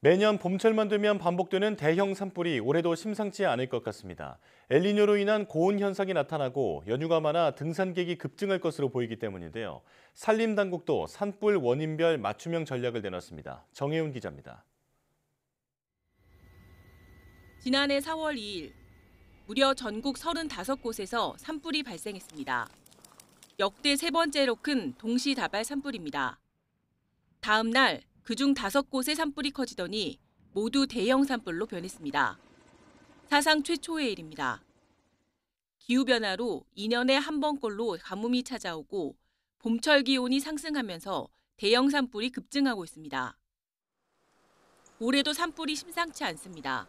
매년 봄철만 되면 반복되는 대형 산불이 올해도 심상치 않을 것 같습니다. 엘리뇨로 인한 고온 현상이 나타나고 연휴가 많아 등산객이 급증할 것으로 보이기 때문인데요. 산림당국도 산불 원인별 맞춤형 전략을 내놨습니다. 정혜훈 기자입니다. 지난해 4월 2일 무려 전국 35곳에서 산불이 발생했습니다. 역대 세 번째로 큰 동시다발 산불입니다. 다음 날 그중 다섯 곳에 산불이 커지더니 모두 대형 산불로 변했습니다. 사상 최초의 일입니다. 기후변화로 2년에 한 번꼴로 가뭄이 찾아오고 봄철 기온이 상승하면서 대형 산불이 급증하고 있습니다. 올해도 산불이 심상치 않습니다.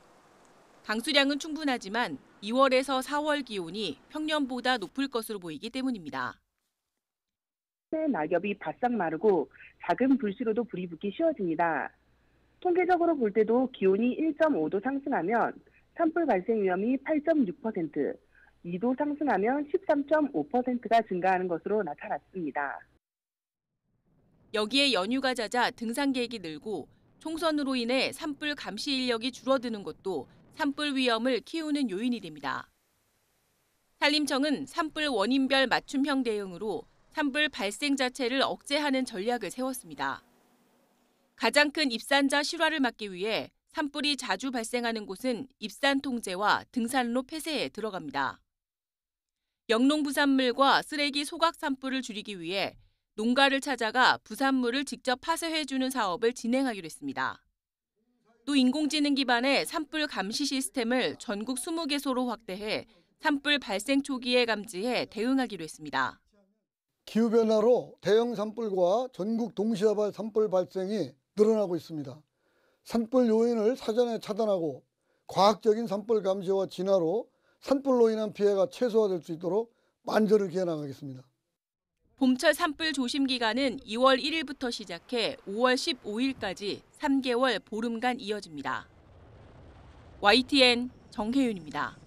강수량은 충분하지만 2월에서 4월 기온이 평년보다 높을 것으로 보이기 때문입니다. 새 낙엽이 바싹 마르고 작은 불씨로도 불이 붙기 쉬워집니다. 통계적으로 볼 때도 기온이 1.5도 상승하면 산불 발생 위험이 8.6%, 2도 상승하면 13.5%가 증가하는 것으로 나타났습니다. 여기에 연휴가 잦아 등산 객이 늘고 총선으로 인해 산불 감시 인력이 줄어드는 것도 산불 위험을 키우는 요인이 됩니다. 산림청은 산불 원인별 맞춤형 대응으로 산불 발생 자체를 억제하는 전략을 세웠습니다. 가장 큰 입산자 실화를 막기 위해 산불이 자주 발생하는 곳은 입산 통제와 등산로 폐쇄에 들어갑니다. 영농 부산물과 쓰레기 소각 산불을 줄이기 위해 농가를 찾아가 부산물을 직접 파쇄해주는 사업을 진행하기로 했습니다. 또 인공지능 기반의 산불 감시 시스템을 전국 20개소로 확대해 산불 발생 초기에 감지해 대응하기로 했습니다. 기후변화로 대형 산불과 전국 동시다발 산불 발생이 늘어나고 있습니다. 산불 요인을 사전에 차단하고 과학적인 산불 감지와 진화로 산불로 인한 피해가 최소화될 수 있도록 만전을 기해 나가겠습니다. 봄철 산불 조심 기간은 2월 1일부터 시작해 5월 15일까지 3개월 보름간 이어집니다. YTN 정혜윤입니다.